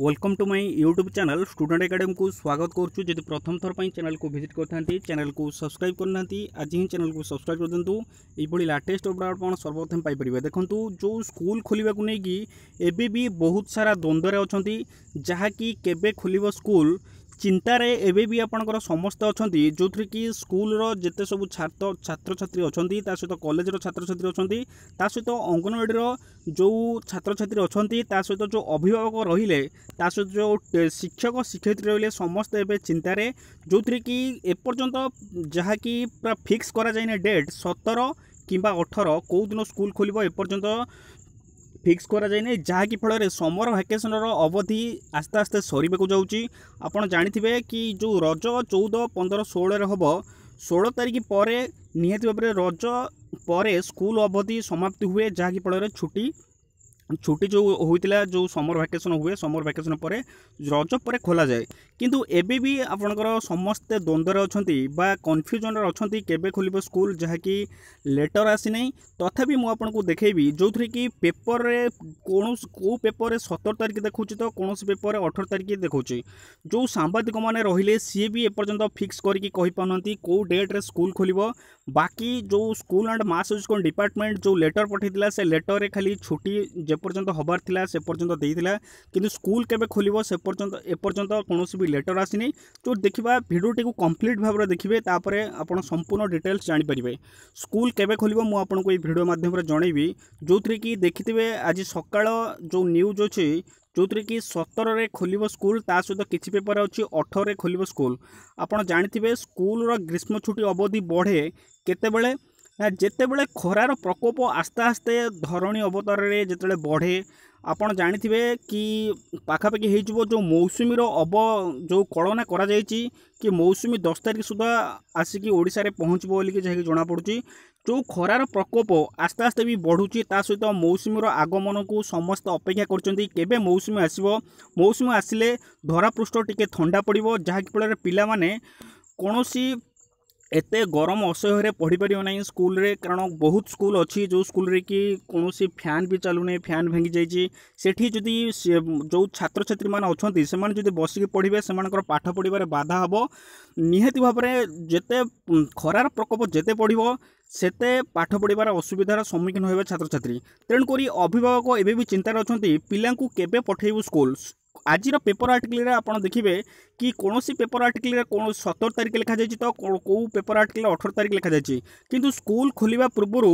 welcome to my YouTube channel student academy को स्वागत करूँ जब प्रथम थर पर चैनल को भिजिट कर चैनल को सब्सक्राइब करना आज ही चैनल को सब्सक्राइब कर दिंतु यह लाटेस्ट अपडेट आप सर्वप्रथम पापर देखूँ जो स्कूल खोलवाक नहीं बहुत सारा द्वंद्व अच्छा जहाँकि खोल स्कूल ଚିନ୍ତାରେ ଏବେ ବି ଆପଣଙ୍କର ସମସ୍ତେ ଅଛନ୍ତି ଯେଉଁଥିରେ କି ସ୍କୁଲର ଯେତେ ସବୁ ଛାତ୍ର ଛାତ୍ରଛାତ୍ରୀ ଅଛନ୍ତି ତା ସହିତ କଲେଜର ଛାତ୍ରଛାତ୍ରୀ ଅଛନ୍ତି ତା ସହିତ ଅଙ୍ଗନବାଡ଼ିର ଯେଉଁ ଛାତ୍ରଛାତ୍ରୀ ଅଛନ୍ତି ତା ସହିତ ଯେଉଁ ଅଭିଭାବକ ରହିଲେ ତା ସହିତ ଯେଉଁ ଶିକ୍ଷକ ଶିକ୍ଷୟିତ୍ରୀ ରହିଲେ ସମସ୍ତେ ଏବେ ଚିନ୍ତାରେ ଯେଉଁଥିରେ କି ଏପର୍ଯ୍ୟନ୍ତ ଯାହାକି ପୁରା ଫିକ୍ସ କରାଯାଇନି ଡେଟ୍ ସତର କିମ୍ବା ଅଠର କେଉଁ ଦିନ ସ୍କୁଲ ଖୋଲିବ ଏପର୍ଯ୍ୟନ୍ତ ফিক্স কৰা যায় নাই যা কি পঢ়ৰে সামৰ ভেকেচনৰ অৱধি আস্থাতে সৰিবকৈ যাওচি আপোন জানিতিবে কি যো ৰজ 14 15 16 ৰ হব 16 তাৰিখি pore নিহিত ববে ৰজ pore স্কুল অৱধি সমাপ্ত হ'য়ে যা কি পঢ়ৰে ছুটি ছুটি যো হৈতেলা যো সামৰ ভেকেচন হ'য়ে সামৰ ভেকেচন pore ৰজ pore খোলা যায় କିନ୍ତୁ ଏବେ ବି ଆପଣଙ୍କର ସମସ୍ତେ ଦ୍ୱନ୍ଦ୍ୱରେ ଅଛନ୍ତି ବା କନଫ୍ୟୁଜନ୍ରେ ଅଛନ୍ତି କେବେ ଖୋଲିବ ସ୍କୁଲ ଯାହାକି ଲେଟର୍ ଆସିନାହିଁ ତଥାପି ମୁଁ ଆପଣଙ୍କୁ ଦେଖେଇବି ଯେଉଁଥିରେ କି ପେପରରେ କୌଣସି କେଉଁ ପେପରରେ ସତର ତାରିଖ ଦେଖାଉଛି ତ କୌଣସି ପେପରରେ ଅଠର ତାରିଖ ଦେଖାଉଛି ଯେଉଁ ସାମ୍ବାଦିକମାନେ ରହିଲେ ସିଏ ବି ଏପର୍ଯ୍ୟନ୍ତ ଫିକ୍ସ କରିକି କହିପାରୁନାହାନ୍ତି କେଉଁ ଡେଟ୍ରେ ସ୍କୁଲ ଖୋଲିବ ବାକି ଯେଉଁ school and mass education department ଯେଉଁ ଲେଟର୍ ପଠାଇଥିଲା ସେ ଲେଟର୍ରେ ଖାଲି ଛୁଟି ଯେପର୍ଯ୍ୟନ୍ତ ହେବାର ଥିଲା ସେ ପର୍ଯ୍ୟନ୍ତ ଦେଇଥିଲା କିନ୍ତୁ ସ୍କୁଲ କେବେ ଖୋଲିବ ସେ ପର୍ଯ୍ୟନ୍ତ ଏପର୍ଯ୍ୟନ୍ତ କୌଣସି ବି भी लेटर आसनी तो देखा भिडियोटी कम्प्लीट भाव में देखिए आपड़ संपूर्ण डिटेल्स जापरेंगे स्कूल के खोल मुझक भिडियो मध्यम जनईबी जो थी कि देखिथे आज सका जो न्यूज अच्छे जो थी कि सतर से खोल स्कूल ता सहित पेपर अच्छे अठर खोल स्कूल आपड़ जानते हैं स्कूल ग्रीष्म छुट्टी अवधि बढ़े केत ନା ଯେତେବେଳେ ଖରାର ପ୍ରକୋପ ଆସ୍ତେ ଆସ୍ତେ ଧରଣୀ ଅବତାରରେ ଯେତେବେଳେ ବଢ଼େ ଆପଣ ଜାଣିଥିବେ କି ପାଖାପାଖି ହେଇଯିବ ଯେଉଁ ମୌସୁମୀର ଅବ ଯେଉଁ କଳନା କରାଯାଇଛି କି ମୌସୁମୀ ଦଶ ତାରିଖ ସୁଦ୍ଧା ଆସିକି ଓଡ଼ିଶାରେ ପହଞ୍ଚିବ ବୋଲିକି ଯାହାକି ଜଣାପଡ଼ୁଛି ଯେଉଁ ଖରାର ପ୍ରକୋପ ଆସ୍ତେ ଆସ୍ତେ ବି ବଢ଼ୁଛି ତା ସହିତ ମୌସୁମୀର ଆଗମନକୁ ସମସ୍ତେ ଅପେକ୍ଷା କରୁଛନ୍ତି କେବେ ମୌସୁମୀ ଆସିବ ମୌସୁମୀ ଆସିଲେ ଧରାପୃଷ୍ଠ ଟିକେ ଥଣ୍ଡା ପଡ଼ିବ ଯାହାକି ଫଳରେ ପିଲାମାନେ କୌଣସି ଏତେ ଗରମ ଅସହ୍ୟରେ ପଢ଼ିପାରିବ ନାହିଁ ସ୍କୁଲରେ କାରଣ ବହୁତ ସ୍କୁଲ ଅଛି ଯେଉଁ ସ୍କୁଲରେ କି କୌଣସି ଫ୍ୟାନ୍ ବି ଚାଲୁନାହିଁ ଫ୍ୟାନ୍ ଭାଙ୍ଗି ଯାଇଛି ସେଠି ଯଦି ଯେଉଁ ଛାତ୍ରଛାତ୍ରୀମାନେ ଅଛନ୍ତି ସେମାନେ ଯଦି ବସିକି ପଢ଼ିବେ ସେମାନଙ୍କର ପାଠ ପଢ଼ିବାରେ ବାଧା ହେବ ନିହାତି ଭାବରେ ଯେତେ ଖରାର ପ୍ରକୋପ ଯେତେ ପଡ଼ିବ ସେତେ ପାଠ ପଢ଼ିବାର ଅସୁବିଧାର ସମ୍ମୁଖୀନ ହେବେ ଛାତ୍ରଛାତ୍ରୀ ତେଣୁକରି ଅଭିଭାବକ ଏବେ ବି ଚିନ୍ତାରେ ଅଛନ୍ତି ପିଲାଙ୍କୁ କେବେ ପଠାଇବୁ ସ୍କୁଲ ଆଜିର ପେପର ଆର୍ଟିକଲରେ ଆପଣ ଦେଖିବେ କି କୌଣସି ପେପର ଆର୍ଟିକଲରେ କୌଣସି ସତର ତାରିଖ ଲେଖାଯାଇଛି ତ କେଉଁ ପେପର ଆର୍ଟିକଲ ଅଠର ତାରିଖ ଲେଖାଯାଇଛି କିନ୍ତୁ ସ୍କୁଲ ଖୋଲିବା ପୂର୍ବରୁ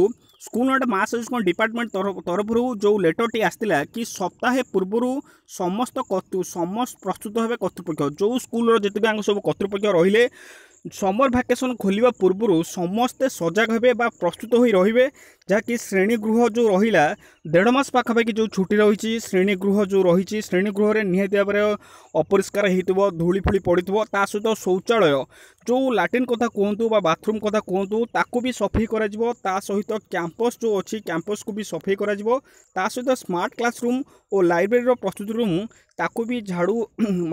school and mass education department ତରଫରୁ ଯେଉଁ ଲେଟରଟି ଆସିଥିଲା କି ସପ୍ତାହେ ପୂର୍ବରୁ ସମସ୍ତ କର୍ତ୍ତୃ ସମସ୍ତ ପ୍ରସ୍ତୁତ ହେବେ କର୍ତ୍ତୃପକ୍ଷ ଯେଉଁ ସ୍କୁଲର ଯେତିକି ଆଙ୍କ ସବୁ କର୍ତ୍ତୃପକ୍ଷ ରହିଲେ ସମର ଭ୍ୟାକେସନ୍ ଖୋଲିବା ପୂର୍ବରୁ ସମସ୍ତେ ସଜାଗ ହେବେ ବା ପ୍ରସ୍ତୁତ ହୋଇ ରହିବେ ଯାହାକି ଶ୍ରେଣୀଗୃହ ଯେଉଁ ରହିଲା ଦେଢ଼ ମାସ ପାଖାପାଖି ଯେଉଁ ଛୁଟି ରହିଛି ଶ୍ରେଣୀଗୃହ ଯେଉଁ ରହିଛି ଶ୍ରେଣୀଗୃହରେ ନିହାତି ଭାବରେ ଅପରିଷ୍କାର ହୋଇଥିବ ଧୂଳି ଫୁଳି ପଡ଼ିଥିବ ତା ସହିତ ଶୌଚାଳୟ ଯେଉଁ ଲାଟ୍ରିନ୍ କଥା କୁହନ୍ତୁ ବା ବାଥରୁମ୍ କଥା କୁହନ୍ତୁ ତାକୁ ବି ସଫେଇ କରାଯିବ ତା ସହିତ କ୍ୟାମ୍ପସ୍ ଯେଉଁ ଅଛି କ୍ୟାମ୍ପସ୍କୁ ବି ସଫେଇ କରାଯିବ ତା ସହିତ ସ୍ମାର୍ଟ କ୍ଲାସରୁମ୍ ଓ ଲାଇବ୍ରେରୀର ପ୍ରସ୍ତୁତି ରୁମ୍ ତାକୁ ବି ଝାଡ଼ୁ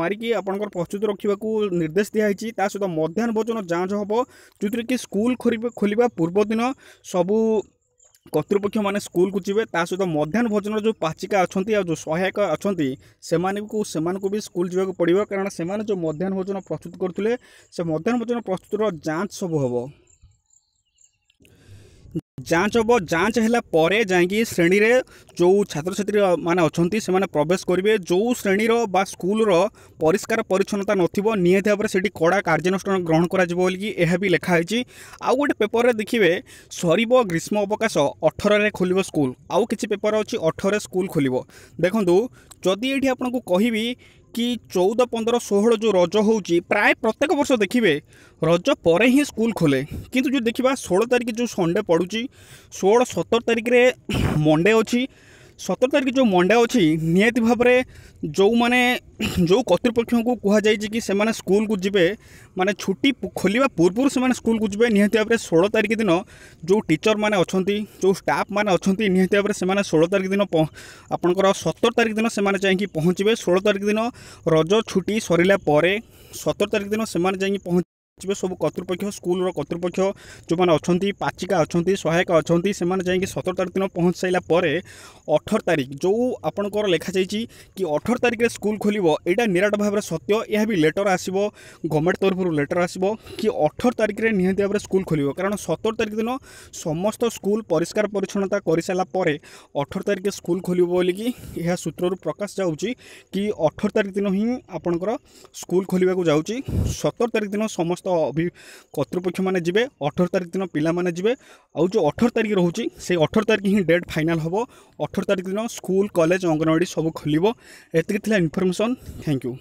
ମାରିକି ଆପଣଙ୍କର ପ୍ରସ୍ତୁତ ରଖିବାକୁ ନିର୍ଦ୍ଦେଶ ଦିଆହେଇଛି ତା ସହିତ ମଧ୍ୟାହ୍ନ ଆବର୍ଜନା ଯାଞ୍ଚ ହେବ ଯେଉଁଥିରେ କି ସ୍କୁଲ ଖୋଲିବା ପୂର୍ବଦିନ ସବୁ କର୍ତ୍ତୃପକ୍ଷମାନେ ସ୍କୁଲକୁ ଯିବେ ତା ସହିତ ମଧ୍ୟାହ୍ନ ଭୋଜନର ଯେଉଁ ପାଚିକା ଅଛନ୍ତି ଆଉ ଯେଉଁ ସହାୟକ ଅଛନ୍ତି ସେମାନଙ୍କୁ ସେମାନଙ୍କୁ ବି ସ୍କୁଲ ଯିବାକୁ ପଡ଼ିବ କାରଣ ସେମାନେ ଯେଉଁ ମଧ୍ୟାହ୍ନ ଭୋଜନ ପ୍ରସ୍ତୁତ କରୁଥିଲେ ସେ ମଧ୍ୟାହ୍ନ ଭୋଜନ ପ୍ରସ୍ତୁତର ଯାଞ୍ଚ ସବୁ ହେବ ଯାଞ୍ଚ ହେବ ଯାଞ୍ଚ ହେଲା ପରେ ଯାଇକି ଶ୍ରେଣୀରେ ଯେଉଁ ଛାତ୍ରଛାତ୍ରୀମାନେ ଅଛନ୍ତି ସେମାନେ ପ୍ରବେଶ କରିବେ ଯେଉଁ ଶ୍ରେଣୀର ବା ସ୍କୁଲର ପରିଷ୍କାର ପରିଚ୍ଛନ୍ନତା ନଥିବ ନିହାତି ଭାବରେ ସେଠି କଡ଼ା କାର୍ଯ୍ୟାନୁଷ୍ଠାନ ଗ୍ରହଣ କରାଯିବ ବୋଲିକି ଏହା ବି ଲେଖା ହେଇଛି ଆଉ ଗୋଟେ ପେପରରେ ଦେଖିବେ ସରିବ ଗ୍ରୀଷ୍ମ ଅବକାଶ ଅଠରରେ ଖୋଲିବ ସ୍କୁଲ ଆଉ କିଛି ପେପର ଅଛି ଅଠରରେ ସ୍କୁଲ ଖୋଲିବ ଦେଖନ୍ତୁ ଯଦି ଏଠି ଆପଣଙ୍କୁ କହିବି କି ଚଉଦ ପନ୍ଦର ଷୋହଳ ଯେଉଁ ରଜ ହେଉଛି ପ୍ରାୟ ପ୍ରତ୍ୟେକ ବର୍ଷ ଦେଖିବେ ରଜ ପରେ ହିଁ ସ୍କୁଲ ଖୋଲେ କିନ୍ତୁ ଯେଉଁ ଦେଖିବା ଷୋହଳ ତାରିଖ ଯେଉଁ ସନ୍ଡ଼େ ପଡ଼ୁଛି ଷୋହଳ ସତର ତାରିଖରେ ମଣ୍ଡେ ଅଛି ସତର ତାରିଖ ଯେଉଁ ମଣ୍ଡା ଅଛି ନିହାତି ଭାବରେ ଯେଉଁମାନେ ଯେଉଁ କର୍ତ୍ତୃପକ୍ଷଙ୍କୁ କୁହାଯାଇଛି କି ସେମାନେ ସ୍କୁଲକୁ ଯିବେ ମାନେ ଛୁଟି ଖୋଲିବା ପୂର୍ବରୁ ସେମାନେ ସ୍କୁଲକୁ ଯିବେ ନିହାତି ଭାବରେ ଷୋହଳ ତାରିଖ ଦିନ ଯେଉଁ ଟିଚରମାନେ ଅଛନ୍ତି ଯେଉଁ ଷ୍ଟାଫ୍ମାନେ ଅଛନ୍ତି ନିହାତି ଭାବରେ ସେମାନେ ଷୋହଳ ତାରିଖ ଦିନ ଆପଣଙ୍କର ସତର ତାରିଖ ଦିନ ସେମାନେ ଯାଇକି ପହଞ୍ଚିବେ ଷୋହଳ ତାରିଖ ଦିନ ରଜ ଛୁଟି ସରିଲା ପରେ ସତର ତାରିଖ ଦିନ ସେମାନେ ଯାଇକି ପହଞ୍ଚି ଯିବେ ସବୁ କର୍ତ୍ତୃପକ୍ଷ ସ୍କୁଲର କର୍ତ୍ତୃପକ୍ଷ ଯେଉଁମାନେ ଅଛନ୍ତି ପାଚିକା ଅଛନ୍ତି ସହାୟକ ଅଛନ୍ତି ସେମାନେ ଯାଇକି ସତର ତାରିଖ ଦିନ ପହଞ୍ଚି ସାରିଲା ପରେ ଅଠର ତାରିଖ ଯେଉଁ ଆପଣଙ୍କର ଲେଖାଯାଇଛି କି ଅଠର ତାରିଖରେ ସ୍କୁଲ ଖୋଲିବ ଏଇଟା ନିରାଟ ଭାବରେ ସତ୍ୟ ଏହା ବି ଲେଟର୍ ଆସିବ ଗଭର୍ଣ୍ଣମେଣ୍ଟ ତରଫରୁ ଲେଟର୍ ଆସିବ କି ଅଠର ତାରିଖରେ ନିହାତି ଭାବରେ ସ୍କୁଲ ଖୋଲିବ କାରଣ ସତର ତାରିଖ ଦିନ ସମସ୍ତ ସ୍କୁଲ ପରିଷ୍କାର ପରିଚ୍ଛନ୍ନତା କରିସାରିଲା ପରେ ଅଠର ତାରିଖ ସ୍କୁଲ ଖୋଲିବ ବୋଲିକି ଏହା ସୂତ୍ରରୁ ପ୍ରକାଶ ଯାଉଛି କି ଅଠର ତାରିଖ ଦିନ ହିଁ ଆପଣଙ୍କର ସ୍କୁଲ ଖୋଲିବାକୁ ଯାଉଛି ସତର ତାରିଖ ଦିନ ସମସ୍ତ অভি কর্তৃপক্ষমানে যাবে অঠর তারিখ দিন পিলামানে যাবে আউ যে অঠর তারিখ রয়েছে সেই অঠর তারিখ হি ডেট ফাইনাল হব অঠর তারিখ দিন স্কুল কলেজ অঙ্গনওয়াড়ি সব খোলব এত ইনফরমেসন থ্যাংক ইউ